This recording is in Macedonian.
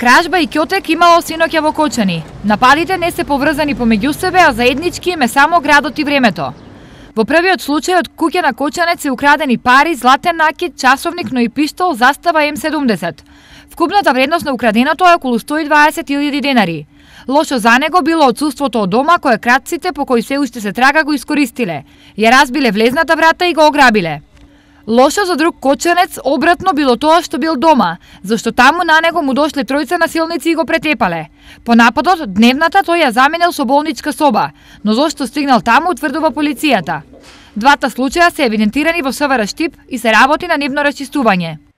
Кражба и кјотек имало синоќа во Кочани. Нападите не се поврзани помеѓу себе, а заеднички име само градот и времето. Во првиот случај од куќа на Кочанец се украдени пари, златен накид, часовник, но и пистол застава М70. Вкупната вредност на украденото е околу 120.000 денари. Лошо за него било отсутството од дома кое кратците по кои се уште се трага го искористиле. Ја разбиле влезната врата и го ограбиле. Лошо за друг коченец обратно било тоа што бил дома, зашто таму на него му дошле тројца насилници и го претепале. По нападот, дневната тој ја заменил со болничка соба, но зашто стигнал таму утврдува полицијата. Двата случаја се евидентирани во СВР Штип и се работи на нивно расчистување.